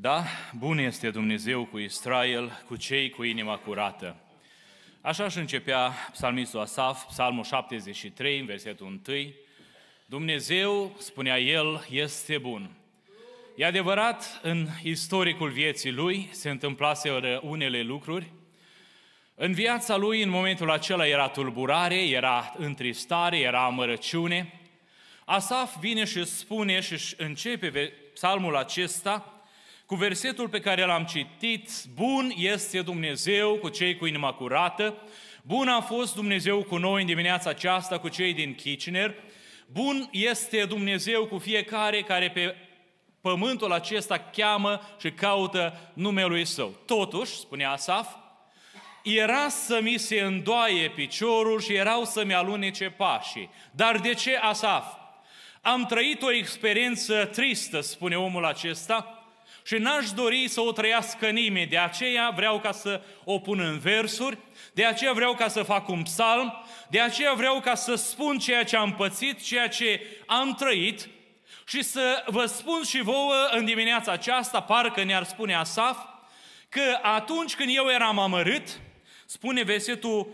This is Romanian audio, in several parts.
Da, bun este Dumnezeu cu Israel, cu cei cu inima curată. Așa și începea psalmistul Asaf, psalmul 73, în versetul 1. Dumnezeu, spunea el, este bun. E adevărat, în istoricul vieții lui se întâmplaseră unele lucruri în viața lui, în momentul acela, era tulburare, era întristare, era amărăciune. Asaf vine și spune și începe psalmul acesta cu versetul pe care l-am citit, Bun este Dumnezeu cu cei cu inima curată, Bun a fost Dumnezeu cu noi în dimineața aceasta, cu cei din Kitchener, Bun este Dumnezeu cu fiecare care pe pământul acesta cheamă și caută numele Său. Totuși, spune Asaf, era să mi se îndoaie piciorul și erau să-mi alunece pașii. Dar de ce Asaf? Am trăit o experiență tristă, spune omul acesta, și n-aș dori să o trăiască nimeni, de aceea vreau ca să o pun în versuri, de aceea vreau ca să fac un psalm, de aceea vreau ca să spun ceea ce am pățit, ceea ce am trăit și să vă spun și vouă în dimineața aceasta, parcă ne-ar spune Asaf, că atunci când eu eram amărât, Spune versetul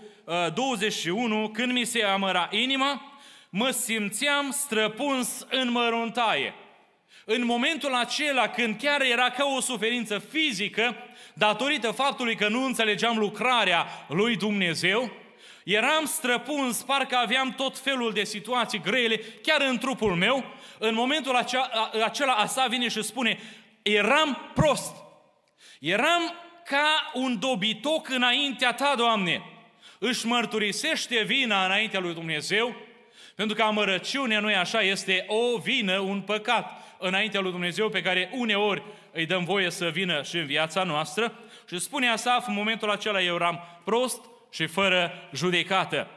21, uh, când mi se amăra inima, mă simțeam străpuns în măruntaie. În momentul acela când chiar era ca o suferință fizică, datorită faptului că nu înțelegeam lucrarea lui Dumnezeu, eram străpuns, parcă aveam tot felul de situații grele, chiar în trupul meu, în momentul acela Asa vine și spune, eram prost, eram ca un dobitoc înaintea Ta, Doamne. Își mărturisește vina înaintea lui Dumnezeu, pentru că amărăciunea, nu așa, este o vină, un păcat înaintea lui Dumnezeu pe care uneori îi dăm voie să vină și în viața noastră. Și spune Asaf, în momentul acela eu eram prost și fără judecată.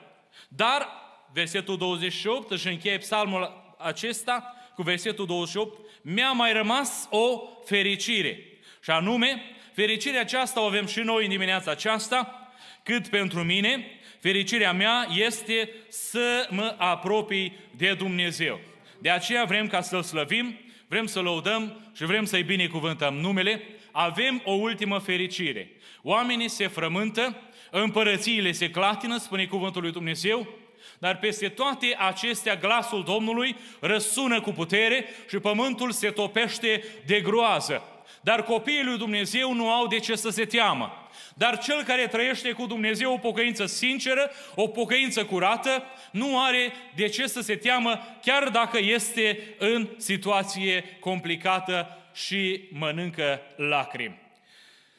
Dar, versetul 28, își încheie psalmul acesta cu versetul 28, mi-a mai rămas o fericire. Și anume, Fericirea aceasta o avem și noi în dimineața aceasta, cât pentru mine, fericirea mea este să mă apropii de Dumnezeu. De aceea vrem ca să-L slăvim, vrem să lăudăm și vrem să-i binecuvântăm numele. Avem o ultimă fericire. Oamenii se frământă, împărățiile se clatină, spune cuvântul lui Dumnezeu, dar peste toate acestea, glasul Domnului răsună cu putere și pământul se topește de groază. Dar copiii lui Dumnezeu nu au de ce să se teamă. Dar cel care trăiește cu Dumnezeu o pocăință sinceră, o pocăință curată, nu are de ce să se teamă chiar dacă este în situație complicată și mănâncă lacrimi.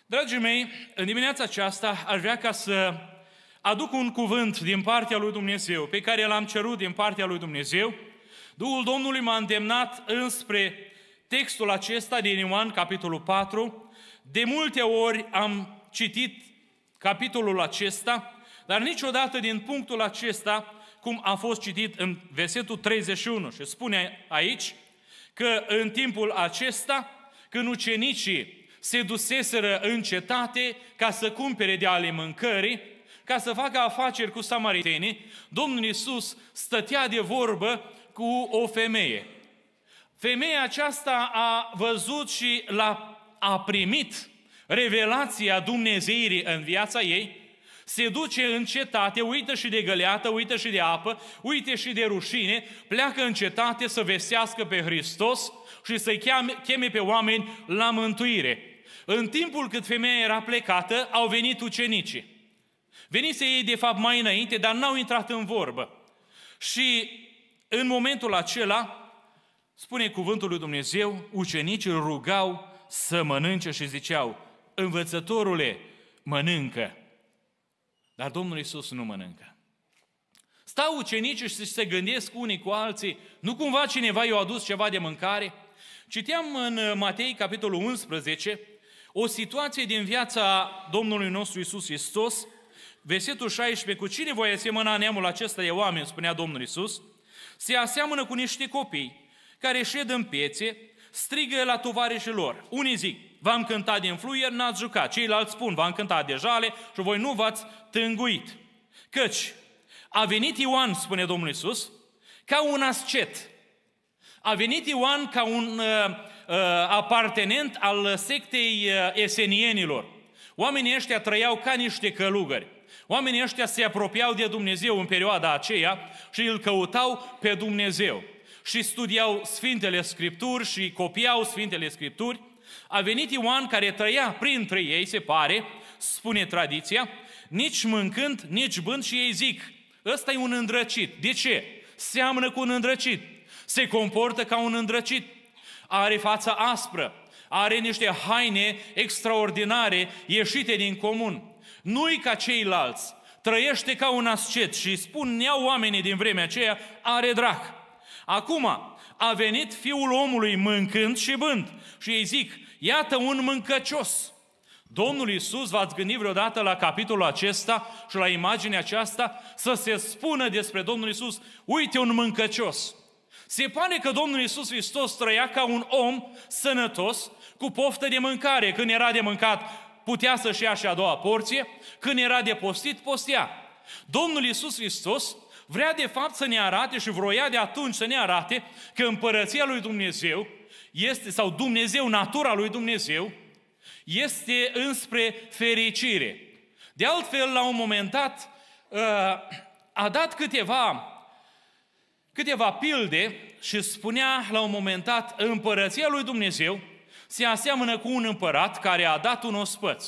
Dragii mei, în dimineața aceasta aș vrea ca să aduc un cuvânt din partea lui Dumnezeu, pe care l-am cerut din partea lui Dumnezeu, Duhul Domnului m-a îndemnat înspre textul acesta din Ioan, capitolul 4. De multe ori am citit capitolul acesta, dar niciodată din punctul acesta, cum a fost citit în versetul 31 și spune aici, că în timpul acesta, când ucenicii se duseseră în cetate ca să cumpere de ale mâncării, ca să facă afaceri cu samaritenii, Domnul Iisus stătea de vorbă cu o femeie. Femeia aceasta a văzut și l-a a primit revelația Dumnezeirii în viața ei, se duce în cetate, uită și de găleată, uită și de apă, uite și de rușine, pleacă în cetate să vestească pe Hristos și să-i cheme pe oameni la mântuire. În timpul cât femeia era plecată, au venit ucenicii. Venise ei, de fapt, mai înainte, dar n-au intrat în vorbă. Și în momentul acela, spune cuvântul lui Dumnezeu, ucenicii rugau să mănânce și ziceau, învățătorule, mănâncă. Dar Domnul Isus nu mănâncă. Stau ucenicii și se gândesc unii cu alții, nu cumva cineva i-a adus ceva de mâncare? Citeam în Matei, capitolul 11, o situație din viața Domnului nostru Isus Hristos, Versetul 16, cu cine voi asemăna neamul acesta de oameni, spunea Domnul Isus, se aseamănă cu niște copii care șed în piețe, strigă la tovarășii lor. Unii zic, v-am cântat din fluier, n-ați jucat. Ceilalți spun, v-am cântat de jale și voi nu v-ați tânguit. Căci a venit Ioan, spune Domnul Isus, ca un ascet. A venit Ioan ca un uh, uh, apartenent al sectei uh, esenienilor. Oamenii ăștia trăiau ca niște călugări. Oamenii ăștia se apropiau de Dumnezeu în perioada aceea și îl căutau pe Dumnezeu. Și studiau Sfintele Scripturi și copiau Sfintele Scripturi. A venit Ioan care trăia printre ei, se pare, spune tradiția, nici mâncând, nici bând și ei zic, ăsta e un îndrăcit. De ce? Seamănă cu un îndrăcit. Se comportă ca un îndrăcit. Are fața aspră, are niște haine extraordinare ieșite din comun. Nu-i ca ceilalți. Trăiește ca un ascet și spun, neau oamenii din vremea aceea, are drac. Acum, a venit fiul omului mâncând și bând. Și ei zic, iată un mâncăcios. Domnul Iisus, v-ați gândit vreodată la capitolul acesta și la imaginea aceasta să se spună despre Domnul Iisus, uite un mâncăcios. Se pare că Domnul Iisus Hristos trăia ca un om sănătos, cu poftă de mâncare. Când era de mâncat, putea să-și ia și a doua porție, când era de postit, postea. Domnul Iisus Hristos vrea de fapt să ne arate și vroia de atunci să ne arate că împărăția lui Dumnezeu este, sau Dumnezeu, natura lui Dumnezeu, este înspre fericire. De altfel, la un moment dat, ă, a dat câteva, câteva pilde și spunea la un moment dat, împărăția lui Dumnezeu se aseamănă cu un împărat care a dat un ospăț.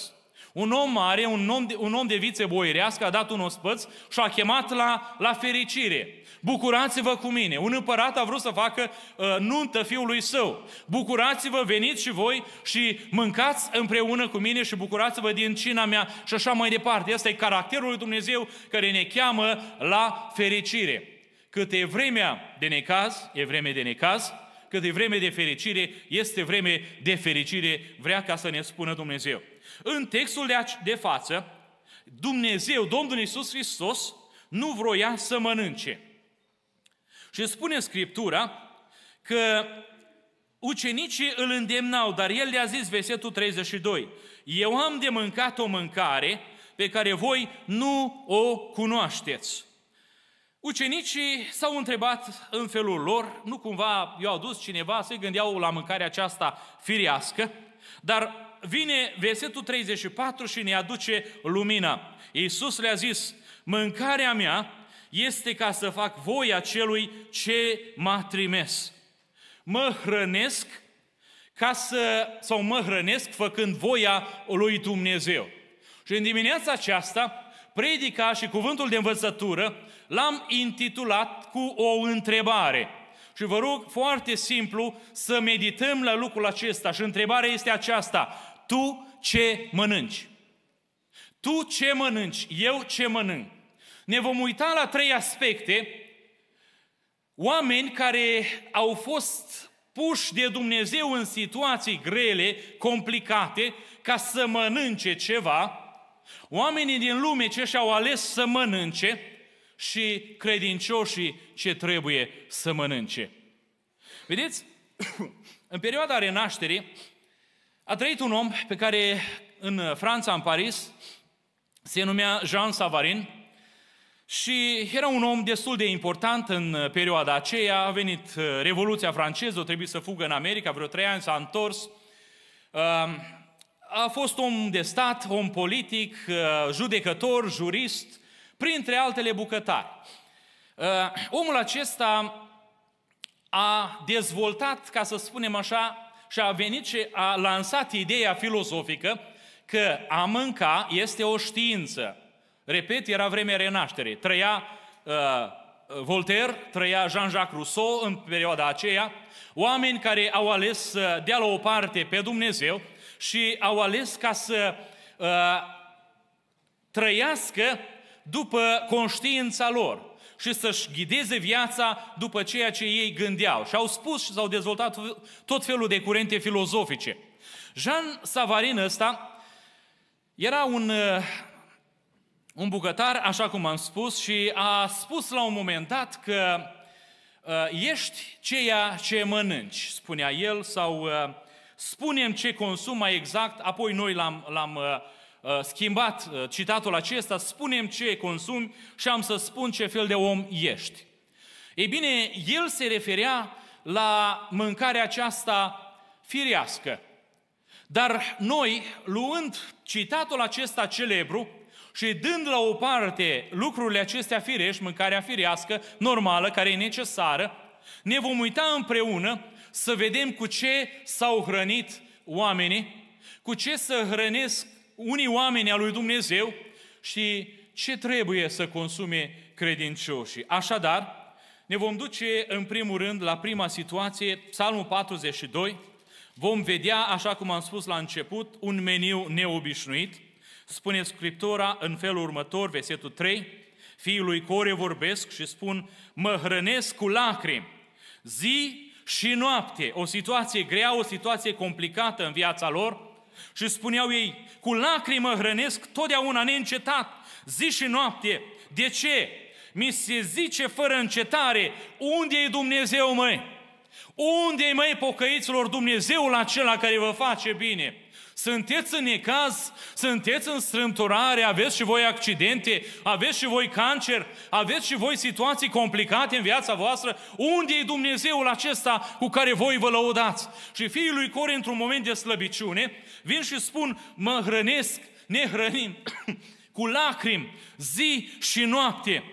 Un om mare, un om de, un om de vițe boierească a dat un ospăț și a chemat la, la fericire. Bucurați-vă cu mine. Un împărat a vrut să facă uh, nuntă fiului său. Bucurați-vă, veniți și voi și mâncați împreună cu mine și bucurați-vă din cina mea și așa mai departe. Asta e caracterul lui Dumnezeu care ne cheamă la fericire. Cât e vremea de necaz, e vreme de necaz, că de vreme de fericire este vreme de fericire, vrea ca să ne spună Dumnezeu. În textul de, de față, Dumnezeu, Domnul Iisus Hristos, nu vroia să mănânce. Și spune Scriptura că ucenicii îl îndemnau, dar el le-a zis, versetul 32, Eu am de mâncat o mâncare pe care voi nu o cunoașteți. Ucenicii s-au întrebat în felul lor, nu cumva i-au adus cineva, se gândeau la mâncarea aceasta firească, dar vine versetul 34 și ne aduce lumina. Iisus le-a zis, mâncarea mea este ca să fac voia celui ce m-a trimis. Mă hrănesc ca să, sau mă hrănesc făcând voia lui Dumnezeu. Și în dimineața aceasta, predica și cuvântul de învățătură l-am intitulat cu o întrebare. Și vă rog foarte simplu să medităm la lucrul acesta. Și întrebarea este aceasta. Tu ce mănânci? Tu ce mănânci? Eu ce mănânc? Ne vom uita la trei aspecte. Oameni care au fost puși de Dumnezeu în situații grele, complicate, ca să mănânce ceva. Oamenii din lume ce și-au ales să mănânce, și credincioșii ce trebuie să mănânce. Vedeți? În perioada renașterii a trăit un om pe care în Franța, în Paris, se numea Jean Savarin și era un om destul de important în perioada aceea. A venit uh, Revoluția franceză, o trebuie să fugă în America, vreo trei ani s-a întors. Um, a fost om de stat, om politic, uh, judecător, jurist, printre altele bucătari. Ă, omul acesta a dezvoltat, ca să spunem așa, și a venit și a lansat ideea filozofică că a mânca este o știință. Repet, era vremea renașterii. Trăia uh, Voltaire, trăia Jean-Jacques Rousseau în perioada aceea, oameni care au ales să dea la o parte pe Dumnezeu și au ales ca să uh, trăiască după conștiința lor și să-și ghideze viața după ceea ce ei gândeau. Și au spus și s-au dezvoltat tot felul de curente filozofice. Jean Savarin ăsta era un, uh, un bucătar, așa cum am spus, și a spus la un moment dat că uh, ești ceea ce mănânci, spunea el, sau uh, spunem ce consum mai exact, apoi noi l-am, l-am uh, Uh, schimbat uh, citatul acesta, spunem ce consumi și am să spun ce fel de om ești. Ei bine, el se referea la mâncarea aceasta firească. Dar noi, luând citatul acesta celebru și dând la o parte lucrurile acestea firești, mâncarea firească, normală, care e necesară, ne vom uita împreună să vedem cu ce s-au hrănit oamenii, cu ce să hrănesc unii oameni al lui Dumnezeu și ce trebuie să consume credincioșii. Așadar, ne vom duce în primul rând la prima situație, Psalmul 42. Vom vedea, așa cum am spus la început, un meniu neobișnuit. Spune Scriptura în felul următor, versetul 3, Fiul lui Core vorbesc și spun, mă hrănesc cu lacrimi, zi și noapte. O situație grea, o situație complicată în viața lor, și spuneau ei, cu lacrimă hrănesc totdeauna neîncetat, zi și noapte. De ce? Mi se zice fără încetare, unde e Dumnezeu, măi? Unde e, măi, pocăiților, Dumnezeul acela care vă face bine? Sunteți în necaz, sunteți în strâmturare, aveți și voi accidente, aveți și voi cancer, aveți și voi situații complicate în viața voastră. Unde e Dumnezeul acesta cu care voi vă lăudați? Și fiii lui Core, într-un moment de slăbiciune, vin și spun, mă hrănesc, ne hrănim cu lacrimi, zi și noapte.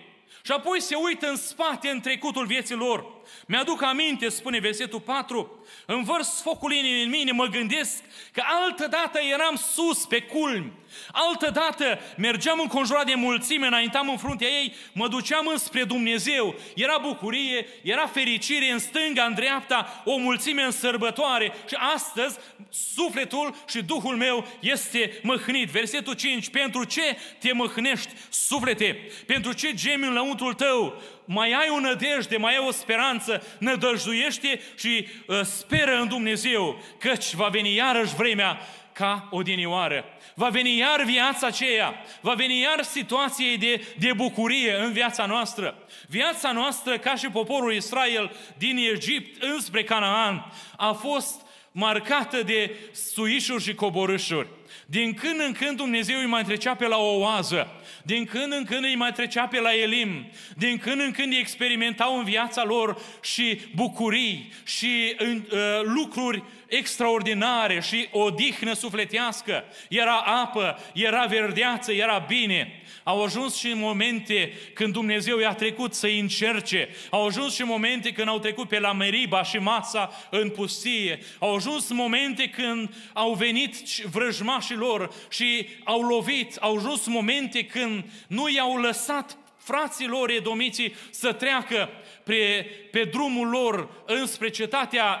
Și apoi se uită în spate în trecutul vieții lor mi-aduc aminte, spune versetul 4, învărs focul inimii în mine, mă gândesc că altădată eram sus, pe culmi, altădată mergeam înconjurat de mulțime, înaintam în fruntea ei, mă duceam înspre Dumnezeu, era bucurie, era fericire în stânga, în dreapta, o mulțime în sărbătoare și astăzi sufletul și Duhul meu este măhnit. Versetul 5, pentru ce te măhnești suflete? Pentru ce gemi în lăuntul tău? mai ai o nădejde, mai ai o speranță, nădăjduiește și uh, speră în Dumnezeu, căci va veni iarăși vremea ca odinioară. Va veni iar viața aceea, va veni iar situației de, de bucurie în viața noastră. Viața noastră, ca și poporul Israel din Egipt înspre Canaan, a fost marcată de suișuri și coborâșuri. Din când în când Dumnezeu îi mai trecea pe la o oază, din când în când îi mai trecea pe la Elim, din când în când îi experimentau în viața lor și bucurii și uh, lucruri extraordinare și odihnă sufletească. Era apă, era verdeață, era bine. Au ajuns și în momente când Dumnezeu i-a trecut să-i încerce. Au ajuns și în momente când au trecut pe la Meriba și masa în pustie. Au ajuns momente când au venit vrăjmașii lor și au lovit. Au ajuns momente când nu i-au lăsat frații lor edomiții să treacă pe, pe drumul lor înspre cetatea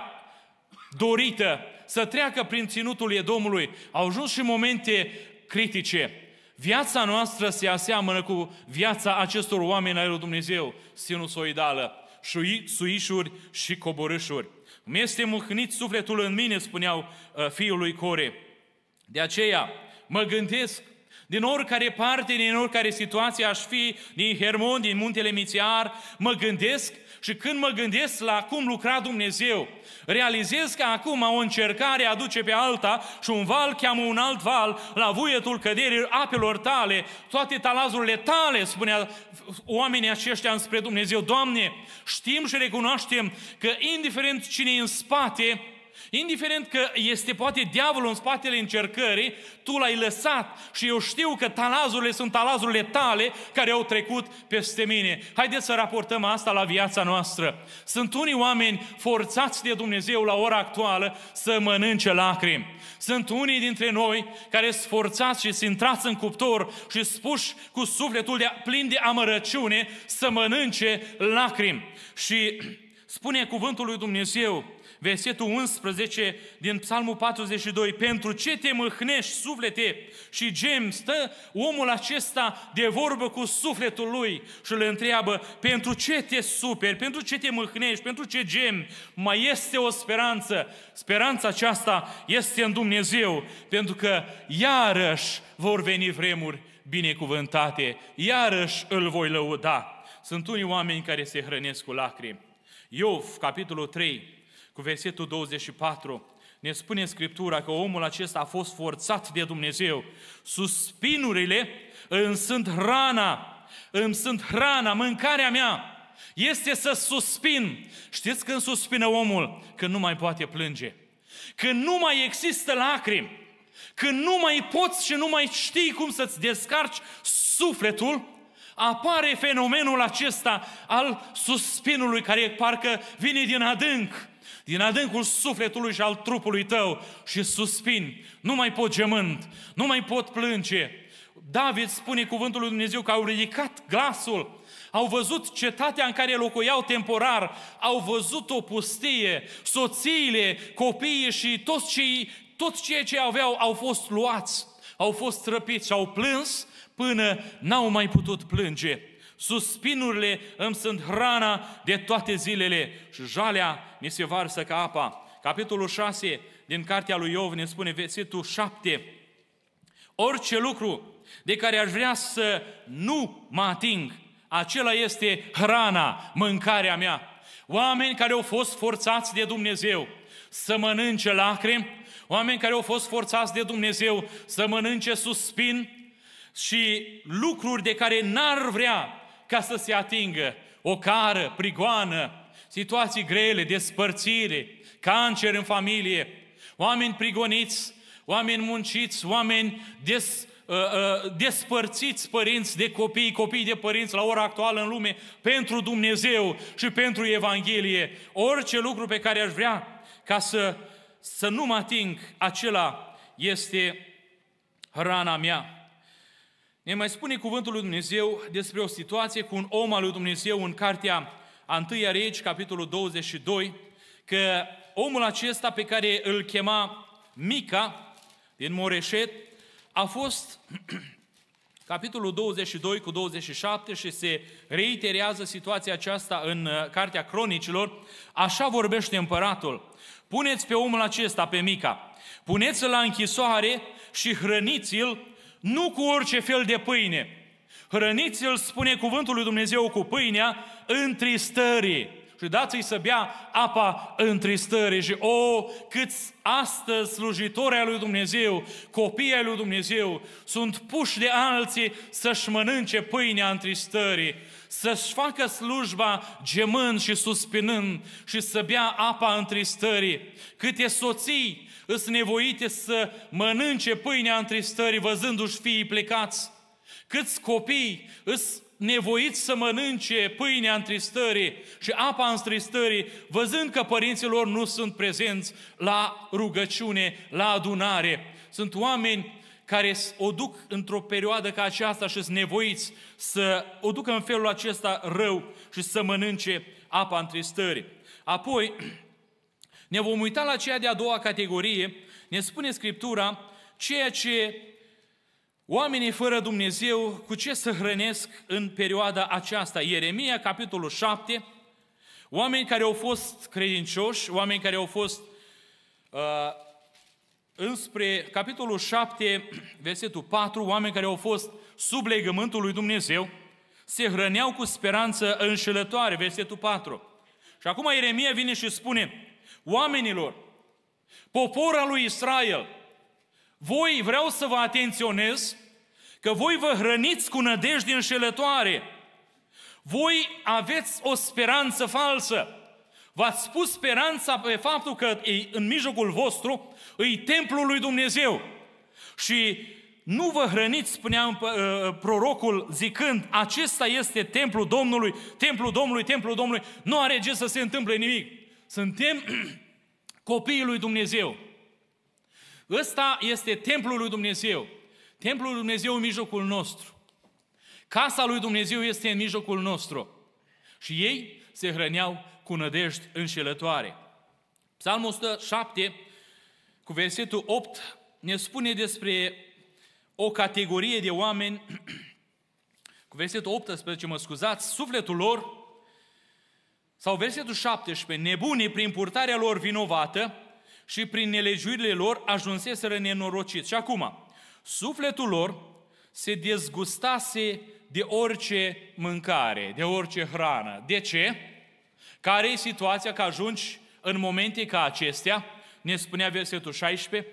dorită, să treacă prin ținutul Edomului. Au ajuns și momente critice. Viața noastră se aseamănă cu viața acestor oameni ai lui Dumnezeu, sinusoidală, șui, suișuri și coborâșuri. Mi este mâhnit sufletul în mine, spuneau uh, fiul lui Core. De aceea mă gândesc din oricare parte, din oricare situație aș fi, din Hermon, din muntele Mițiar, mă gândesc și când mă gândesc la cum lucra Dumnezeu, realizez că acum o încercare aduce pe alta și un val cheamă un alt val la vuietul căderii apelor tale, toate talazurile tale, spunea oamenii aceștia înspre Dumnezeu. Doamne, știm și recunoaștem că indiferent cine e în spate, Indiferent că este poate diavolul în spatele încercării, tu l-ai lăsat și eu știu că talazurile sunt talazurile tale care au trecut peste mine. Haideți să raportăm asta la viața noastră. Sunt unii oameni forțați de Dumnezeu la ora actuală să mănânce lacrimi. Sunt unii dintre noi care sunt forțați și sunt intrați în cuptor și spuși cu sufletul de, plin de amărăciune să mănânce lacrimi. Și spune cuvântul lui Dumnezeu versetul 11 din Psalmul 42. Pentru ce te mâhnești, suflete, și gem? Stă omul acesta de vorbă cu sufletul lui și îl întreabă, pentru ce te superi, pentru ce te mâhnești, pentru ce gem? Mai este o speranță. Speranța aceasta este în Dumnezeu, pentru că iarăși vor veni vremuri binecuvântate, iarăși îl voi lăuda. Sunt unii oameni care se hrănesc cu lacrimi. Iov, capitolul 3, cu versetul 24, ne spune Scriptura că omul acesta a fost forțat de Dumnezeu. Suspinurile îmi sunt rana, îmi sunt rana, mâncarea mea este să suspin. Știți când suspină omul? Când nu mai poate plânge. Când nu mai există lacrimi. Când nu mai poți și nu mai știi cum să-ți descarci sufletul, apare fenomenul acesta al suspinului care parcă vine din adânc din adâncul sufletului și al trupului tău și suspin. Nu mai pot gemând, nu mai pot plânge. David spune cuvântul lui Dumnezeu că au ridicat glasul au văzut cetatea în care locuiau temporar, au văzut o pustie, soțiile, copiii și toți cei, tot ceea ce aveau au fost luați, au fost răpiți, au plâns până n-au mai putut plânge. Suspinurile îmi sunt hrana de toate zilele și jalea mi se varsă ca apa. Capitolul 6 din cartea lui Iov ne spune versetul 7. Orice lucru de care aș vrea să nu mă ating, acela este hrana, mâncarea mea. Oameni care au fost forțați de Dumnezeu să mănânce lacrimi, oameni care au fost forțați de Dumnezeu să mănânce suspin și lucruri de care n-ar vrea ca să se atingă o cară, prigoană, situații grele, despărțire, cancer în familie, oameni prigoniți, oameni munciți, oameni des, uh, uh, despărțiți părinți de copii, copii de părinți la ora actuală în lume, pentru Dumnezeu și pentru Evanghelie. Orice lucru pe care aș vrea ca să, să nu mă ating, acela este hrana mea. Ne mai spune cuvântul lui Dumnezeu despre o situație cu un om al lui Dumnezeu în cartea a 1 Regi, capitolul 22, că omul acesta pe care îl chema Mica, din Moreșet, a fost capitolul 22 cu 27 și se reiterează situația aceasta în uh, Cartea Cronicilor, așa vorbește împăratul. Puneți pe omul acesta, pe Mica, puneți-l la închisoare și hrăniți-l nu cu orice fel de pâine. Hrăniți-l, spune cuvântul lui Dumnezeu, cu pâinea întristării. Și dați-i să bea apa întristării. Și o, câți astăzi slujitori ai lui Dumnezeu, copiii ai lui Dumnezeu, sunt puși de alții să-și mănânce pâinea întristării să-și facă slujba gemând și suspinând și să bea apa întristării. Câte soții îs nevoite să mănânce pâinea întristării văzându-și fiii plecați? Câți copii îs nevoiți să mănânce pâinea întristării și apa întristării, văzând că părinții lor nu sunt prezenți la rugăciune, la adunare. Sunt oameni care o duc într-o perioadă ca aceasta și sunt nevoiți să o ducă în felul acesta rău și să mănânce apa întristării. Apoi, Ne vom uita la cea de-a doua categorie, ne spune Scriptura, ceea ce oamenii fără Dumnezeu, cu ce să hrănesc în perioada aceasta. Ieremia, capitolul 7, oameni care au fost credincioși, oameni care au fost uh, înspre capitolul 7, versetul 4, oameni care au fost sub legământul lui Dumnezeu, se hrăneau cu speranță înșelătoare, versetul 4. Și acum Ieremia vine și spune, Oamenilor, poporul lui Israel, voi vreau să vă atenționez că voi vă hrăniți cu nădejde înșelătoare. Voi aveți o speranță falsă. V-ați spus speranța pe faptul că în mijlocul vostru îi templul lui Dumnezeu. Și nu vă hrăniți, spunea ă, prorocul zicând, acesta este templul Domnului, templul Domnului, templul Domnului, nu are ce să se întâmple nimic. Suntem copiii lui Dumnezeu. Ăsta este templul lui Dumnezeu. Templul lui Dumnezeu în mijlocul nostru. Casa lui Dumnezeu este în mijlocul nostru. Și ei se hrăneau cu nădejde înșelătoare. Psalmul 107, cu versetul 8, ne spune despre o categorie de oameni, cu versetul 18, mă scuzați, sufletul lor sau versetul 17, nebunii prin purtarea lor vinovată și prin nelegiurile lor ajunseseră nenorociți. Și acum, sufletul lor se dezgustase de orice mâncare, de orice hrană. De ce? Care e situația că ajungi în momente ca acestea? Ne spunea versetul 16,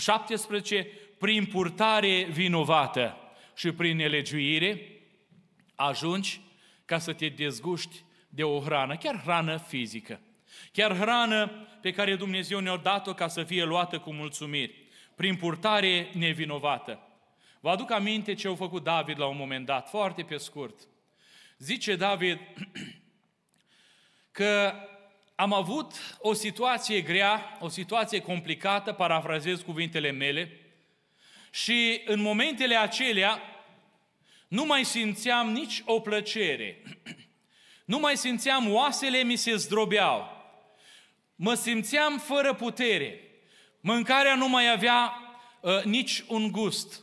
17, prin purtare vinovată și prin nelegiuire ajungi ca să te dezguști de o hrană, chiar hrană fizică. Chiar hrană pe care Dumnezeu ne-a dat-o ca să fie luată cu mulțumiri, prin purtare nevinovată. Vă aduc aminte ce au făcut David la un moment dat, foarte pe scurt. Zice David că am avut o situație grea, o situație complicată, parafrazez cuvintele mele, și în momentele acelea nu mai simțeam nici o plăcere, Nu mai simțeam, oasele mi se zdrobeau. Mă simțeam fără putere. Mâncarea nu mai avea uh, nici un gust.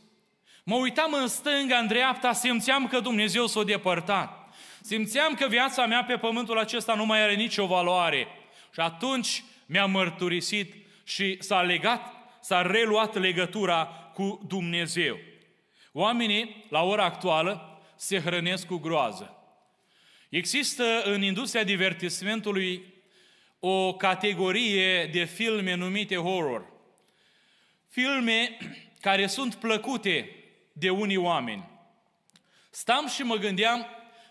Mă uitam în stânga, în dreapta, simțeam că Dumnezeu s-a depărtat. Simțeam că viața mea pe pământul acesta nu mai are nicio valoare. Și atunci mi-a mărturisit și s-a legat, s-a reluat legătura cu Dumnezeu. Oamenii, la ora actuală, se hrănesc cu groază. Există în industria divertismentului o categorie de filme numite horror. Filme care sunt plăcute de unii oameni. Stam și mă gândeam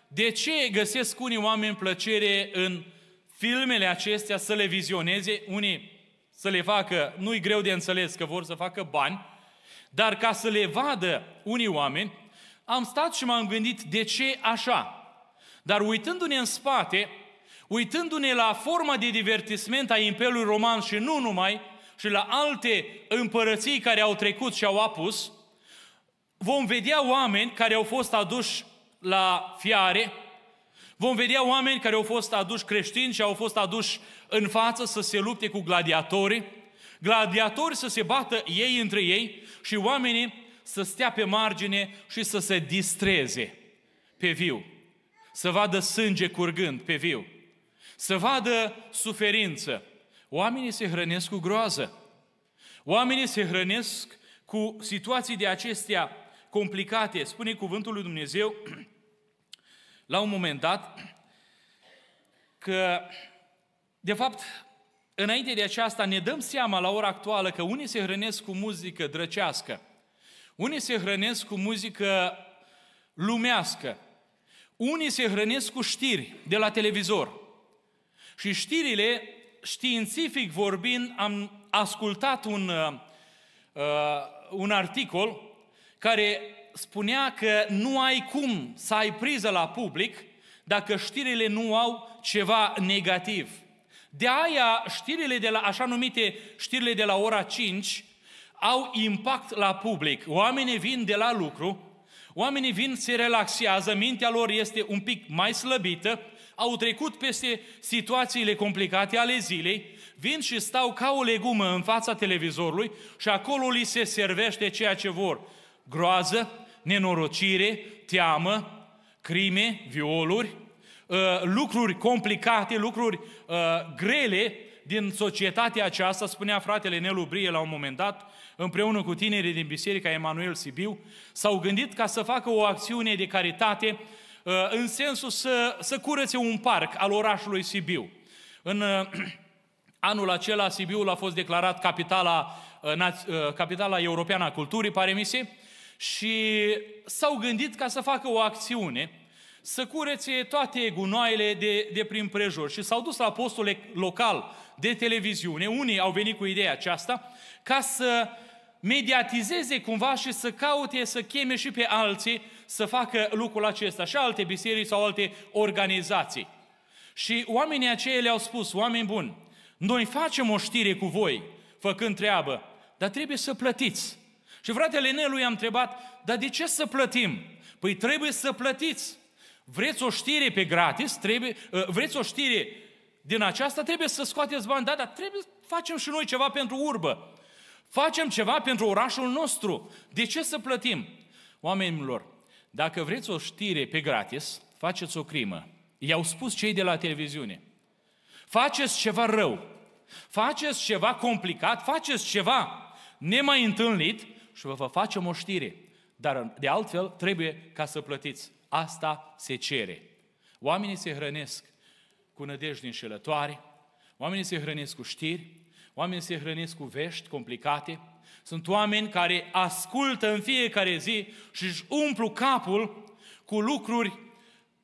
de ce găsesc unii oameni plăcere în filmele acestea să le vizioneze, unii să le facă, nu-i greu de înțeles că vor să facă bani, dar ca să le vadă unii oameni, am stat și m-am gândit de ce așa. Dar uitându-ne în spate, uitându-ne la forma de divertisment a Imperiului Roman și nu numai, și la alte împărății care au trecut și au apus, vom vedea oameni care au fost aduși la fiare, vom vedea oameni care au fost aduși creștini și au fost aduși în față să se lupte cu gladiatori, gladiatori să se bată ei între ei și oamenii să stea pe margine și să se distreze pe viu să vadă sânge curgând pe viu, să vadă suferință. Oamenii se hrănesc cu groază. Oamenii se hrănesc cu situații de acestea complicate. Spune cuvântul lui Dumnezeu la un moment dat că, de fapt, înainte de aceasta ne dăm seama la ora actuală că unii se hrănesc cu muzică drăcească, unii se hrănesc cu muzică lumească, unii se hrănesc cu știri de la televizor. Și știrile, științific vorbind, am ascultat un, uh, uh, un articol care spunea că nu ai cum să ai priză la public dacă știrile nu au ceva negativ. De aia știrile de la, așa numite știrile de la ora 5, au impact la public. Oamenii vin de la lucru, Oamenii vin, se relaxează, mintea lor este un pic mai slăbită, au trecut peste situațiile complicate ale zilei, vin și stau ca o legumă în fața televizorului și acolo li se servește ceea ce vor. Groază, nenorocire, teamă, crime, violuri, uh, lucruri complicate, lucruri uh, grele din societatea aceasta, spunea fratele Nelu Brie la un moment dat, împreună cu tinerii din Biserica Emanuel Sibiu, s-au gândit ca să facă o acțiune de caritate uh, în sensul să, să curățe un parc al orașului Sibiu. În uh, anul acela Sibiu a fost declarat capitala, uh, capitala europeană a culturii, pare mi se, și s-au gândit ca să facă o acțiune să curețe toate gunoaiele de, de prin prejur. Și s-au dus la postul local de televiziune, unii au venit cu ideea aceasta, ca să mediatizeze cumva și să caute, să cheme și pe alții să facă lucrul acesta și alte biserici sau alte organizații. Și oamenii aceia le-au spus, oameni buni, noi facem o știre cu voi, făcând treabă, dar trebuie să plătiți. Și fratele Nelu i-a întrebat, dar de ce să plătim? Păi trebuie să plătiți. Vreți o știre pe gratis? Trebuie, ă, vreți o știre din aceasta? Trebuie să scoateți bani, da, dar trebuie să facem și noi ceva pentru urbă. Facem ceva pentru orașul nostru. De ce să plătim? Oamenilor, dacă vreți o știre pe gratis, faceți o crimă. I-au spus cei de la televiziune. Faceți ceva rău. Faceți ceva complicat, faceți ceva nemai întâlnit și vă, facem o știre. Dar de altfel trebuie ca să plătiți. Asta se cere. Oamenii se hrănesc cu nădejde înșelătoare, oamenii se hrănesc cu știri, Oamenii se hrănesc cu vești complicate, sunt oameni care ascultă în fiecare zi și își umplu capul cu lucruri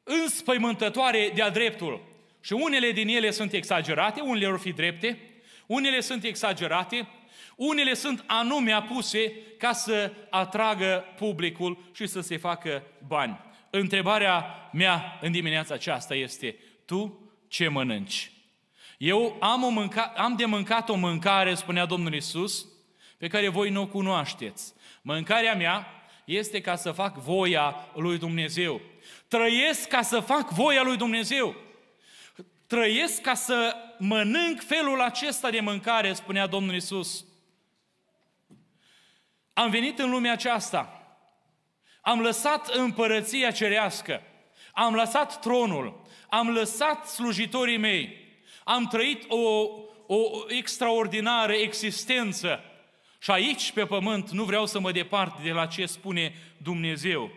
înspăimântătoare de-a dreptul. Și unele din ele sunt exagerate, unele vor fi drepte, unele sunt exagerate, unele sunt anume apuse ca să atragă publicul și să se facă bani. Întrebarea mea în dimineața aceasta este, tu ce mănânci? Eu am, o mânca- am de mâncat o mâncare, spunea Domnul Isus, pe care voi nu o cunoașteți. Mâncarea mea este ca să fac voia lui Dumnezeu. Trăiesc ca să fac voia lui Dumnezeu. Trăiesc ca să mănânc felul acesta de mâncare, spunea Domnul Isus. Am venit în lumea aceasta. Am lăsat împărăția cerească. Am lăsat tronul. Am lăsat slujitorii mei am trăit o, o extraordinară existență. Și aici, pe pământ, nu vreau să mă depart de la ce spune Dumnezeu.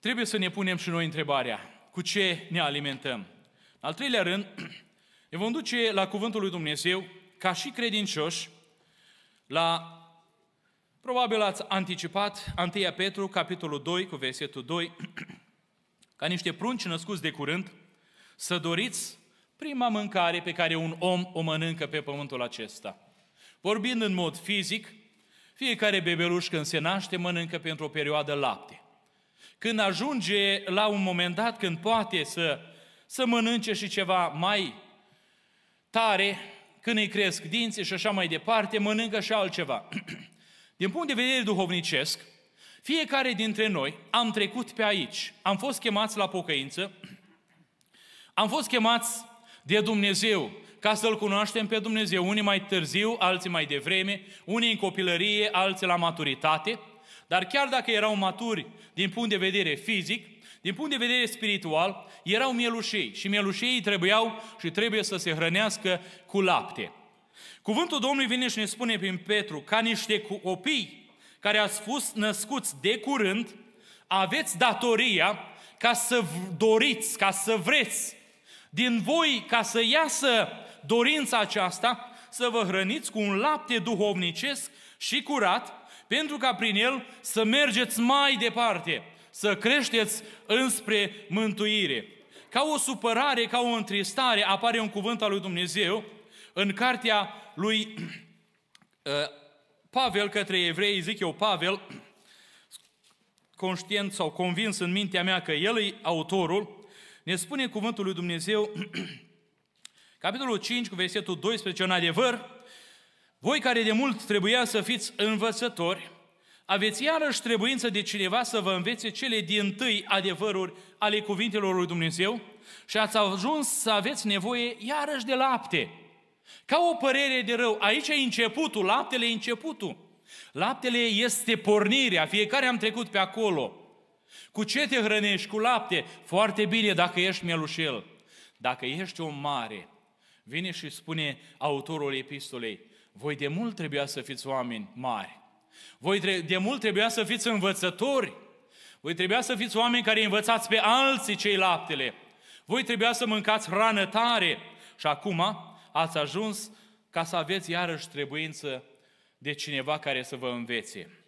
Trebuie să ne punem și noi întrebarea, cu ce ne alimentăm? În al treilea rând, ne vom duce la Cuvântul lui Dumnezeu, ca și credincioși, la, probabil ați anticipat, 1 Petru, capitolul 2, cu versetul 2, ca niște prunci născuți de curând, să doriți prima mâncare pe care un om o mănâncă pe pământul acesta. Vorbind în mod fizic, fiecare bebeluș când se naște mănâncă pentru o perioadă lapte. Când ajunge la un moment dat când poate să, să mănânce și ceva mai tare, când îi cresc dinții și așa mai departe, mănâncă și altceva. Din punct de vedere duhovnicesc, fiecare dintre noi am trecut pe aici, am fost chemați la pocăință, Am fost chemați de Dumnezeu ca să-L cunoaștem pe Dumnezeu, unii mai târziu, alții mai devreme, unii în copilărie, alții la maturitate, dar chiar dacă erau maturi din punct de vedere fizic, din punct de vedere spiritual, erau mielușei și mielușeii trebuiau și trebuie să se hrănească cu lapte. Cuvântul Domnului vine și ne spune prin Petru, ca niște copii care ați fost născuți de curând, aveți datoria ca să doriți, ca să vreți din voi ca să iasă dorința aceasta, să vă hrăniți cu un lapte duhovnicesc și curat, pentru ca prin el să mergeți mai departe, să creșteți înspre mântuire. Ca o supărare, ca o întristare, apare un cuvânt al lui Dumnezeu în cartea lui uh, Pavel către evrei, zic eu Pavel, conștient sau convins în mintea mea că el e autorul, ne spune cuvântul lui Dumnezeu, capitolul 5, cu versetul 12, în adevăr, voi care de mult trebuia să fiți învățători, aveți iarăși trebuință de cineva să vă învețe cele din tâi adevăruri ale cuvintelor lui Dumnezeu și ați ajuns să aveți nevoie iarăși de lapte. Ca o părere de rău, aici e începutul, laptele e începutul. Laptele este pornirea, fiecare am trecut pe acolo. Cu ce te hrănești? Cu lapte? Foarte bine dacă ești mielușel. Dacă ești un mare, vine și spune autorul epistolei, voi de mult trebuia să fiți oameni mari. Voi de mult trebuia să fiți învățători. Voi trebuia să fiți oameni care învățați pe alții cei laptele. Voi trebuia să mâncați hrană tare. Și acum ați ajuns ca să aveți iarăși trebuință de cineva care să vă învețe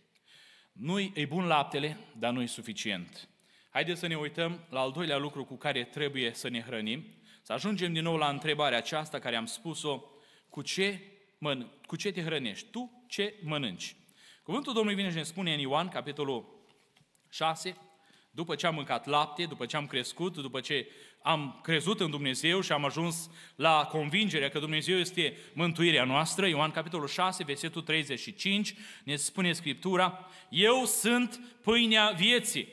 nu e bun laptele, dar nu e suficient. Haideți să ne uităm la al doilea lucru cu care trebuie să ne hrănim, să ajungem din nou la întrebarea aceasta care am spus-o, cu ce, mân- cu ce te hrănești? Tu ce mănânci? Cuvântul Domnului vine și ne spune în Ioan, capitolul 6, după ce am mâncat lapte, după ce am crescut, după ce am crezut în Dumnezeu și am ajuns la convingerea că Dumnezeu este mântuirea noastră. Ioan capitolul 6, versetul 35, ne spune Scriptura, Eu sunt pâinea vieții.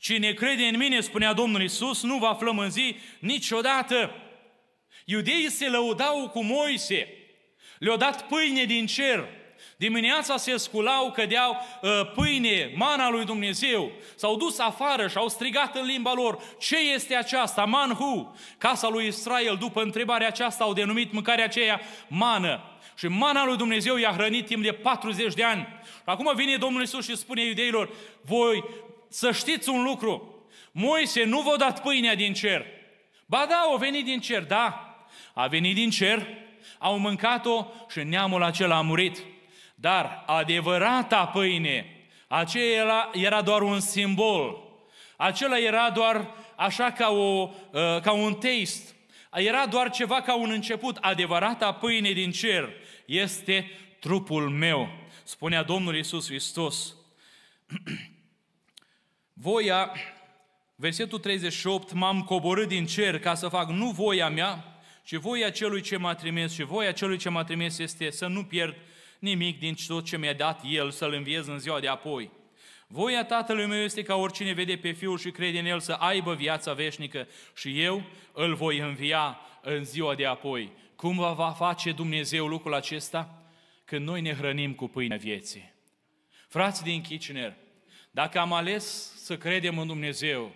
Cine crede în mine, spunea Domnul Isus, nu va flămânzi niciodată. Iudeii se lăudau cu Moise, le-au dat pâine din cer, Dimineața se sculau, cădeau uh, pâine, mana lui Dumnezeu. S-au dus afară și au strigat în limba lor, ce este aceasta, manhu? Casa lui Israel, după întrebarea aceasta, au denumit mâncarea aceea mană. Și mana lui Dumnezeu i-a hrănit timp de 40 de ani. Acum vine Domnul Isus și spune iudeilor, voi să știți un lucru, Moise nu v-a dat pâinea din cer. Ba da, o venit din cer, da. A venit din cer, au mâncat-o și neamul acela a murit. Dar adevărata pâine, aceea era, era doar un simbol. Acela era doar așa ca, o, uh, ca un taste. Era doar ceva ca un început. Adevărata pâine din cer este trupul meu, spunea Domnul Isus Hristos. Voia, versetul 38, m-am coborât din cer ca să fac nu voia mea, ci voia celui ce m-a trimis. Și voia celui ce m-a trimis este să nu pierd nimic din tot ce mi-a dat El să-L înviez în ziua de apoi. Voia Tatălui meu este ca oricine vede pe Fiul și crede în El să aibă viața veșnică și eu îl voi învia în ziua de apoi. Cum va face Dumnezeu lucrul acesta? Când noi ne hrănim cu pâinea vieții. Frați din Kitchener, dacă am ales să credem în Dumnezeu,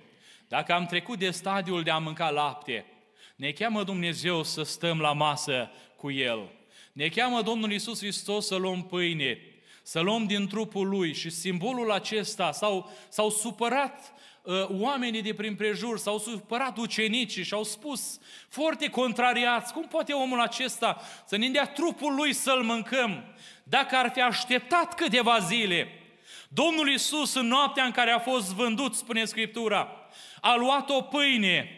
dacă am trecut de stadiul de a mânca lapte, ne cheamă Dumnezeu să stăm la masă cu El. Ne cheamă Domnul Isus Hristos să luăm pâine, să luăm din trupul Lui și simbolul acesta s-au, s-au supărat uh, oamenii de prin prejur, s-au supărat ucenicii și au spus foarte contrariați, cum poate omul acesta să ne dea trupul lui să-l mâncăm? Dacă ar fi așteptat câteva zile, Domnul Isus în noaptea în care a fost vândut, spune Scriptura, a luat o pâine,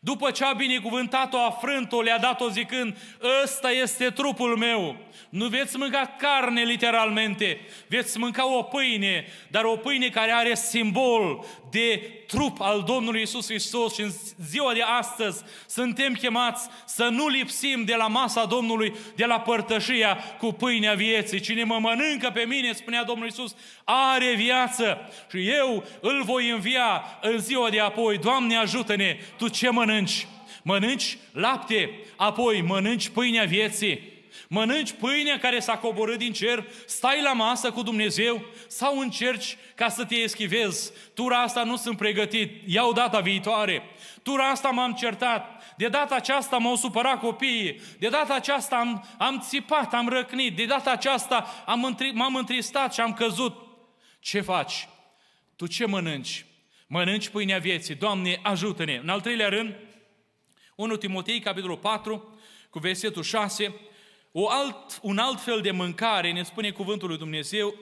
după ce a binecuvântat-o, frânt o le-a dat-o zicând, ăsta este trupul meu. Nu veți mânca carne literalmente, veți mânca o pâine, dar o pâine care are simbol de trup al Domnului Isus Hristos și în ziua de astăzi suntem chemați să nu lipsim de la masa Domnului, de la părtășia cu pâinea vieții. Cine mă mănâncă pe mine, spunea Domnul Isus, are viață și eu îl voi învia în ziua de apoi. Doamne ajută-ne, Tu ce mănânci? Mănânci lapte, apoi mănânci pâinea vieții mănânci pâinea care s-a coborât din cer, stai la masă cu Dumnezeu sau încerci ca să te eschivezi. Tura asta nu sunt pregătit, iau data viitoare. Tura asta m-am certat, de data aceasta m-au supărat copiii, de data aceasta am, am țipat, am răcnit, de data aceasta am întri, m-am întristat și am căzut. Ce faci? Tu ce mănânci? Mănânci pâinea vieții. Doamne, ajută-ne! În al treilea rând, 1 Timotei, capitolul 4, cu versetul 6, o alt, un alt fel de mâncare, ne spune cuvântul lui Dumnezeu,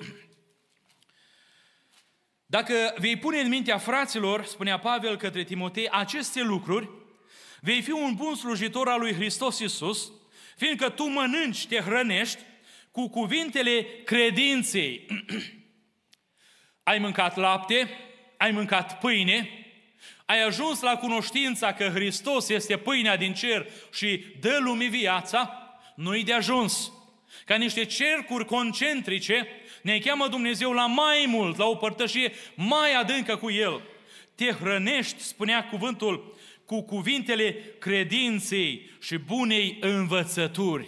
dacă vei pune în mintea fraților, spunea Pavel către Timotei, aceste lucruri, vei fi un bun slujitor al lui Hristos Iisus, fiindcă tu mănânci, te hrănești cu cuvintele credinței. ai mâncat lapte, ai mâncat pâine, ai ajuns la cunoștința că Hristos este pâinea din cer și dă lumii viața, nu-i de ajuns. Ca niște cercuri concentrice, ne cheamă Dumnezeu la mai mult, la o părtășie mai adâncă cu El. Te hrănești, spunea cuvântul, cu cuvintele credinței și bunei învățături.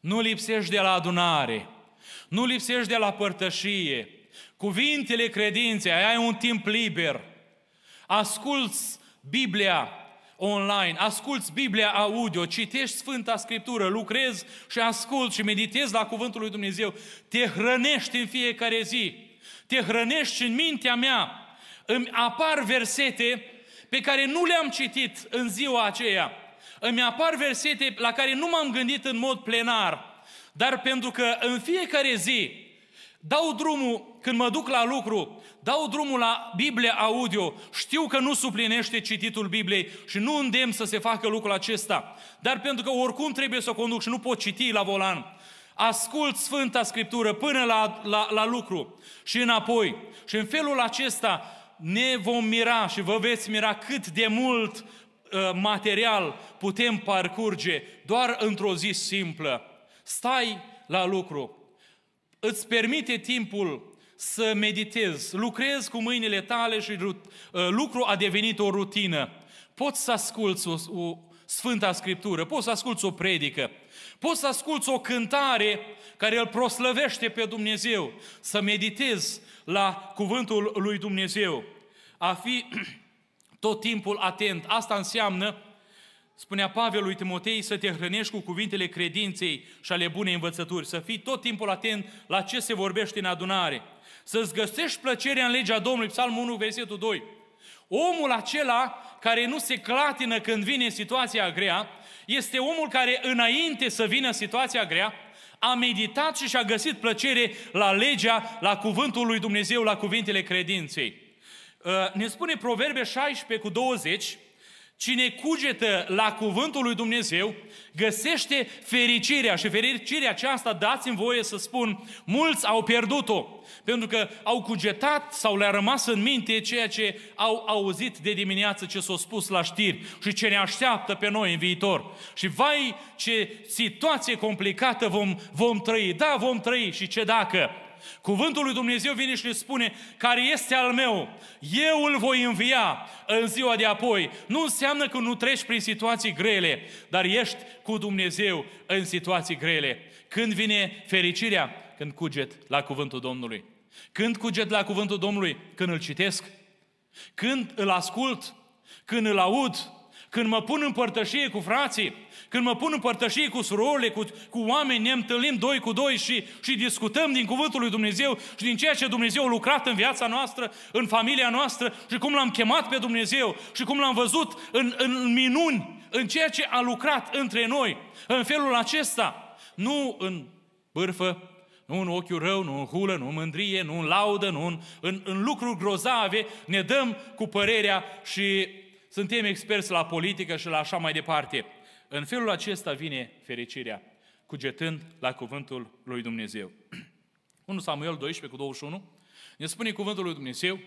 Nu lipsești de la adunare, nu lipsești de la părtășie. Cuvintele credinței, ai un timp liber. Asculți Biblia, online, asculți Biblia audio, citești Sfânta Scriptură, lucrezi și asculți și meditezi la Cuvântul lui Dumnezeu, te hrănești în fiecare zi, te hrănești în mintea mea, îmi apar versete pe care nu le-am citit în ziua aceea, îmi apar versete la care nu m-am gândit în mod plenar, dar pentru că în fiecare zi Dau drumul când mă duc la lucru, dau drumul la Biblia audio. Știu că nu suplinește cititul Bibliei și nu îndemn să se facă lucrul acesta. Dar pentru că oricum trebuie să o conduc și nu pot citi la volan, ascult Sfânta Scriptură până la, la, la lucru și înapoi. Și în felul acesta ne vom mira și vă veți mira cât de mult uh, material putem parcurge doar într-o zi simplă. Stai la lucru îți permite timpul să meditezi, lucrezi cu mâinile tale și ă, lucru a devenit o rutină. Poți să asculți o, o Sfânta Scriptură, poți să asculți o predică, poți să asculți o cântare care îl proslăvește pe Dumnezeu, să meditezi la cuvântul lui Dumnezeu. A fi tot timpul atent, asta înseamnă Spunea Pavel lui Timotei să te hrănești cu cuvintele credinței și ale bunei învățături, să fii tot timpul atent la ce se vorbește în adunare, să-ți găsești plăcerea în legea Domnului, Psalmul 1, versetul 2. Omul acela care nu se clatină când vine situația grea, este omul care înainte să vină situația grea, a meditat și și-a găsit plăcere la legea, la cuvântul lui Dumnezeu, la cuvintele credinței. Ă, ne spune Proverbe 16 cu 20, Cine cugetă la cuvântul lui Dumnezeu, găsește fericirea și fericirea aceasta, dați-mi voie să spun, mulți au pierdut-o, pentru că au cugetat sau le-a rămas în minte ceea ce au auzit de dimineață ce s-a spus la știri și ce ne așteaptă pe noi în viitor. Și vai ce situație complicată vom, vom trăi, da, vom trăi și ce dacă Cuvântul lui Dumnezeu vine și le spune, care este al meu, eu îl voi învia în ziua de apoi. Nu înseamnă că nu treci prin situații grele, dar ești cu Dumnezeu în situații grele. Când vine fericirea? Când cuget la cuvântul Domnului. Când cuget la cuvântul Domnului? Când îl citesc. Când îl ascult. Când îl aud când mă pun în părtășie cu frații, când mă pun în părtășie cu surorile, cu, cu oameni, ne întâlnim doi cu doi și, și discutăm din cuvântul lui Dumnezeu și din ceea ce Dumnezeu a lucrat în viața noastră, în familia noastră și cum l-am chemat pe Dumnezeu și cum l-am văzut în, în minuni, în ceea ce a lucrat între noi, în felul acesta, nu în bârfă, nu în ochiul rău, nu în hulă, nu în mândrie, nu în laudă, nu în, în, în lucruri grozave, ne dăm cu părerea și suntem experți la politică și la așa mai departe. În felul acesta vine fericirea, cugetând la cuvântul lui Dumnezeu. 1 Samuel 12 cu 21 ne spune cuvântul lui Dumnezeu,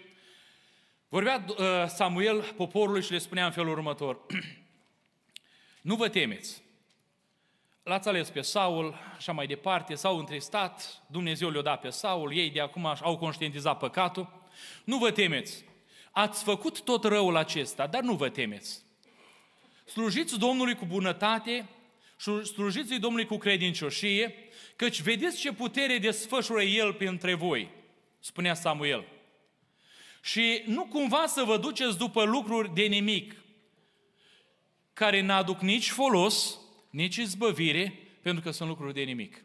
vorbea uh, Samuel poporului și le spunea în felul următor, nu vă temeți, L-ați ales pe Saul, așa mai departe, s-au întristat, Dumnezeu le-a dat pe Saul, ei de acum au conștientizat păcatul. Nu vă temeți, ați făcut tot răul acesta, dar nu vă temeți. Slujiți Domnului cu bunătate, și slujiți Domnului cu credincioșie, căci vedeți ce putere desfășură El printre voi, spunea Samuel. Și nu cumva să vă duceți după lucruri de nimic, care n-aduc nici folos, nici izbăvire, pentru că sunt lucruri de nimic.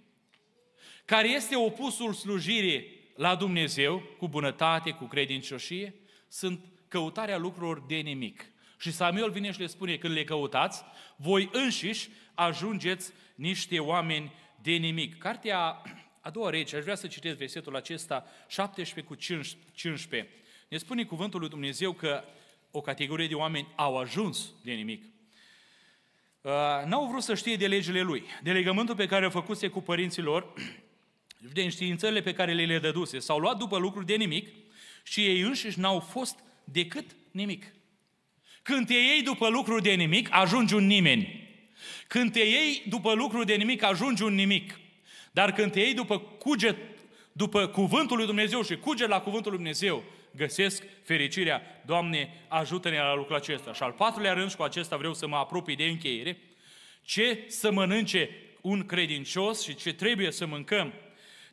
Care este opusul slujirii la Dumnezeu, cu bunătate, cu credincioșie, sunt căutarea lucrurilor de nimic. Și Samuel vine și le spune, când le căutați, voi înșiși ajungeți niște oameni de nimic. Cartea a doua rege, aș vrea să citesc versetul acesta, 17 cu 15. Ne spune cuvântul lui Dumnezeu că o categorie de oameni au ajuns de nimic. Uh, n-au vrut să știe de legile lui, de legământul pe care o făcuse cu părinții lor, de înștiințările pe care le le dăduse. S-au luat după lucruri de nimic, și ei înșiși n-au fost decât nimic. Când te iei după lucruri de nimic, ajungi un nimeni. Când te iei după lucruri de nimic, ajungi un nimic. Dar când te iei după cuget, după cuvântul lui Dumnezeu și cuget la cuvântul lui Dumnezeu, găsesc fericirea. Doamne, ajută-ne la lucrul acesta. Și al patrulea rând, și cu acesta vreau să mă apropii de încheiere, ce să mănânce un credincios și ce trebuie să mâncăm.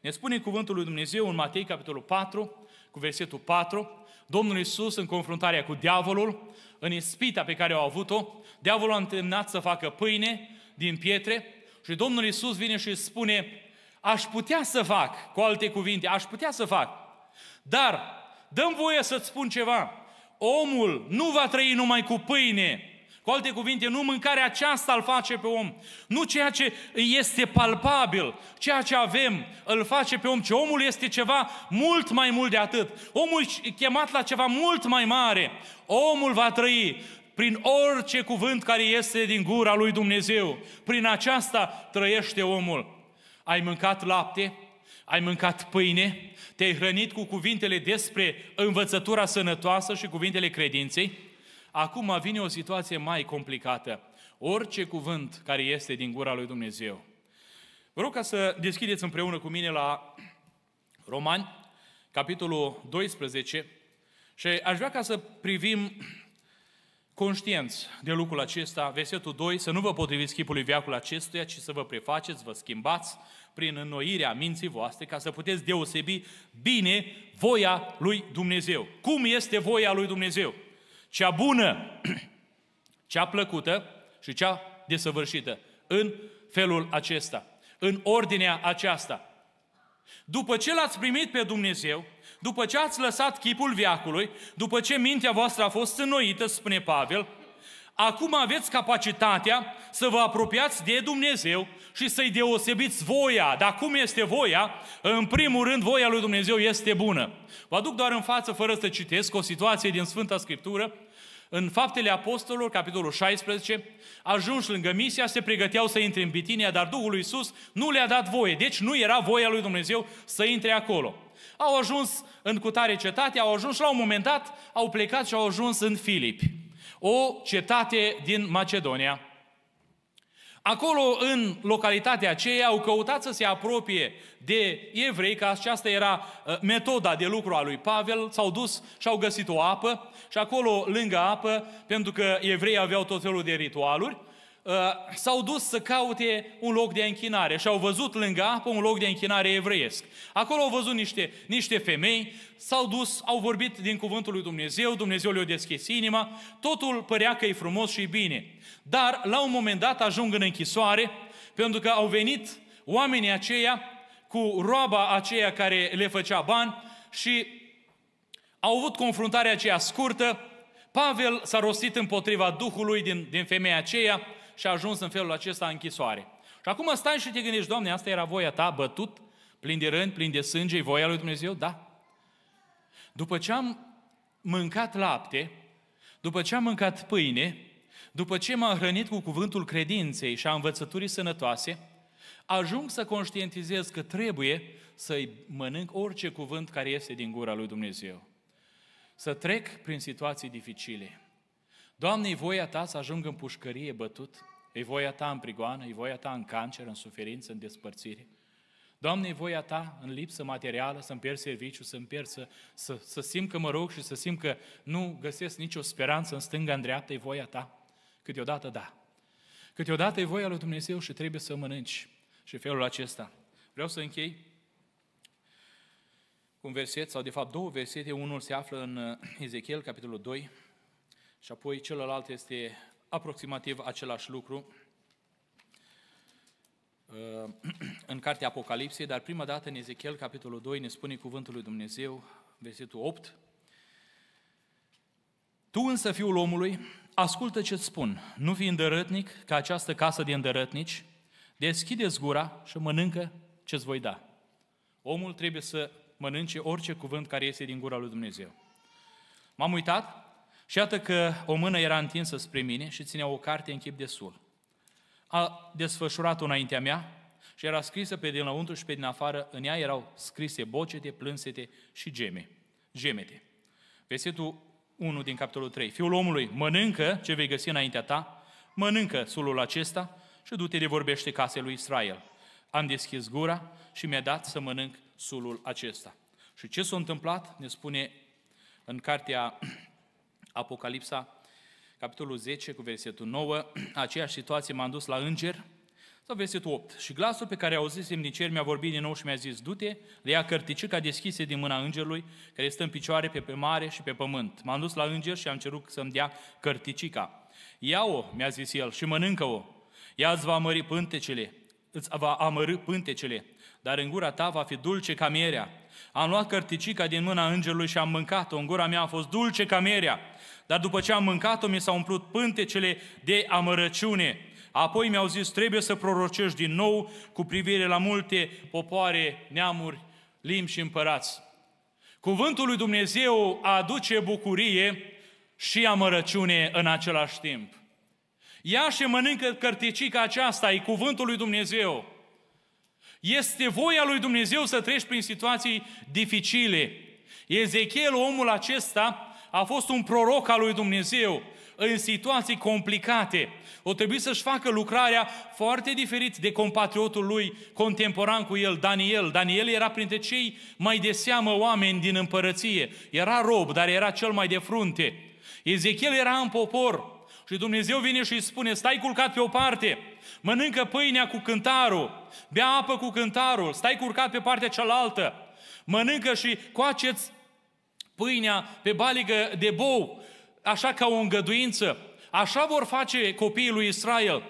Ne spune cuvântul lui Dumnezeu în Matei, capitolul 4, cu versetul 4, Domnul Isus în confruntarea cu diavolul, în ispita pe care au avut-o, diavolul a întâmnat să facă pâine din pietre și Domnul Isus vine și spune, aș putea să fac, cu alte cuvinte, aș putea să fac, dar dăm voie să-ți spun ceva, omul nu va trăi numai cu pâine, cu alte cuvinte, nu mâncarea aceasta îl face pe om. Nu ceea ce este palpabil, ceea ce avem îl face pe om, ci omul este ceva mult mai mult de atât. Omul e chemat la ceva mult mai mare. Omul va trăi prin orice cuvânt care iese din gura lui Dumnezeu. Prin aceasta trăiește omul. Ai mâncat lapte? Ai mâncat pâine? Te-ai hrănit cu cuvintele despre învățătura sănătoasă și cuvintele credinței? Acum vine o situație mai complicată. Orice cuvânt care este din gura lui Dumnezeu. Vă rog ca să deschideți împreună cu mine la Romani, capitolul 12, și aș vrea ca să privim conștienți de lucrul acesta, versetul 2, să nu vă potriviți chipului viacul acestuia, ci să vă prefaceți, vă schimbați prin înnoirea minții voastre, ca să puteți deosebi bine voia lui Dumnezeu. Cum este voia lui Dumnezeu? cea bună, cea plăcută și cea desăvârșită, în felul acesta, în ordinea aceasta. După ce l-ați primit pe Dumnezeu, după ce ați lăsat chipul viacului, după ce mintea voastră a fost înnoită, spune Pavel, Acum aveți capacitatea să vă apropiați de Dumnezeu și să-i deosebiți voia. Dar cum este voia? În primul rând, voia lui Dumnezeu este bună. Vă aduc doar în față, fără să citesc, o situație din Sfânta Scriptură. În Faptele Apostolilor, capitolul 16, ajunși lângă misia, se pregăteau să intre în Bitinia, dar Duhul lui Iisus nu le-a dat voie. Deci nu era voia lui Dumnezeu să intre acolo. Au ajuns în cutare cetate, au ajuns la un moment dat, au plecat și au ajuns în Filipi o cetate din Macedonia. Acolo, în localitatea aceea, au căutat să se apropie de evrei, că aceasta era uh, metoda de lucru a lui Pavel, s-au dus și au găsit o apă și acolo, lângă apă, pentru că evrei aveau tot felul de ritualuri, Ă, s-au dus să caute un loc de închinare și au văzut lângă apă un loc de închinare evreiesc. Acolo au văzut niște, niște femei, s-au dus, au vorbit din cuvântul lui Dumnezeu, Dumnezeu le-a deschis inima, totul părea că e frumos și bine. Dar la un moment dat ajung în închisoare, pentru că au venit oamenii aceia cu roaba aceea care le făcea bani și au avut confruntarea aceea scurtă, Pavel s-a rostit împotriva Duhului din, din femeia aceea, și a ajuns în felul acesta închisoare. Și acum stai și te gândești, Doamne, asta era voia ta, bătut, plin de rând, plin de sânge, e voia lui Dumnezeu? Da. După ce am mâncat lapte, după ce am mâncat pâine, după ce m-am hrănit cu cuvântul credinței și a învățăturii sănătoase, ajung să conștientizez că trebuie să-i mănânc orice cuvânt care iese din gura lui Dumnezeu. Să trec prin situații dificile. Doamne, e voia Ta să ajung în pușcărie bătut? E voia Ta în prigoană? E voia Ta în cancer, în suferință, în despărțire? Doamne, e voia Ta în lipsă materială, să-mi pierd serviciu, să-mi pierd, să, să, să simt că mă rog și să simt că nu găsesc nicio speranță în stânga, în dreapta, e voia Ta? Câteodată da. Câteodată e voia lui Dumnezeu și trebuie să mănânci. Și felul acesta. Vreau să închei un verset, sau de fapt două versete, unul se află în uh, Ezechiel, capitolul 2, și apoi celălalt este aproximativ același lucru uh, în cartea Apocalipsei, dar prima dată în Ezechiel, capitolul 2, ne spune cuvântul lui Dumnezeu, versetul 8, Tu însă, fiul omului, ascultă ce-ți spun, nu fi îndărătnic ca această casă de îndărătnici, deschideți gura și mănâncă ce-ți voi da. Omul trebuie să mănânce orice cuvânt care iese din gura lui Dumnezeu. M-am uitat și iată că o mână era întinsă spre mine și ținea o carte în chip de sul. A desfășurat-o înaintea mea și era scrisă pe dinăuntru și pe din afară. În ea erau scrise bocete, plânsete și geme, gemete. Versetul 1 din capitolul 3. Fiul omului, mănâncă ce vei găsi înaintea ta, mănâncă sulul acesta și du-te de vorbește casei lui Israel. Am deschis gura și mi-a dat să mănânc sulul acesta. Și ce s-a întâmplat, ne spune în cartea Apocalipsa, capitolul 10 cu versetul 9, aceeași situație m-am dus la înger, sau versetul 8. Și glasul pe care auzisem din cer mi-a vorbit din nou și mi-a zis, du-te, le ia cărticica deschise din mâna îngerului, care stă în picioare pe, pe mare și pe pământ. M-am dus la înger și am cerut să-mi dea cărticica. Ia-o, mi-a zis el, și mănâncă-o. Ea îți va amări pântecele, îți va amări pântecele, dar în gura ta va fi dulce ca mierea. Am luat cărticica din mâna îngerului și am mâncat-o, în gura mea a fost dulce ca mierea dar după ce am mâncat-o mi s-au umplut pântecele de amărăciune. Apoi mi-au zis, trebuie să prorocești din nou cu privire la multe popoare, neamuri, limbi și împărați. Cuvântul lui Dumnezeu aduce bucurie și amărăciune în același timp. Ia și mănâncă cărticica aceasta, e cuvântul lui Dumnezeu. Este voia lui Dumnezeu să treci prin situații dificile. Ezechiel, omul acesta, a fost un proroc al lui Dumnezeu în situații complicate. O trebuie să-și facă lucrarea foarte diferit de compatriotul lui contemporan cu el, Daniel. Daniel era printre cei mai de seamă oameni din împărăție. Era rob, dar era cel mai de frunte. Ezechiel era în popor și Dumnezeu vine și îi spune, stai culcat pe o parte, mănâncă pâinea cu cântarul, bea apă cu cântarul, stai culcat pe partea cealaltă, mănâncă și coaceți pâinea pe baligă de bou, așa ca o îngăduință. Așa vor face copiii lui Israel.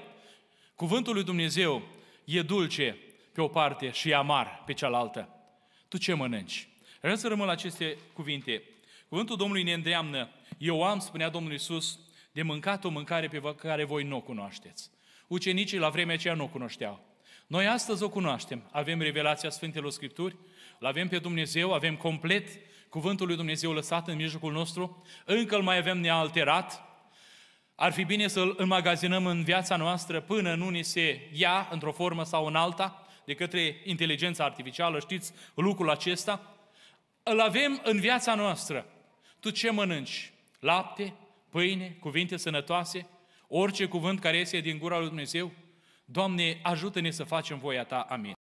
Cuvântul lui Dumnezeu e dulce pe o parte și e amar pe cealaltă. Tu ce mănânci? Vreau să rămân la aceste cuvinte. Cuvântul Domnului ne îndeamnă. Eu am, spunea Domnul Iisus: de mâncat o mâncare pe care voi nu o cunoașteți. Ucenicii la vremea aceea nu o cunoșteau. Noi astăzi o cunoaștem. Avem revelația Sfântelor Scripturi, îl avem pe Dumnezeu, avem complet cuvântul lui Dumnezeu lăsat în mijlocul nostru, încă îl mai avem nealterat, ar fi bine să-l înmagazinăm în viața noastră până nu ni se ia, într-o formă sau în alta, de către inteligența artificială, știți lucrul acesta? Îl avem în viața noastră. Tu ce mănânci? Lapte, pâine, cuvinte sănătoase, orice cuvânt care iese din gura lui Dumnezeu? Doamne, ajută-ne să facem voia Ta. Amin.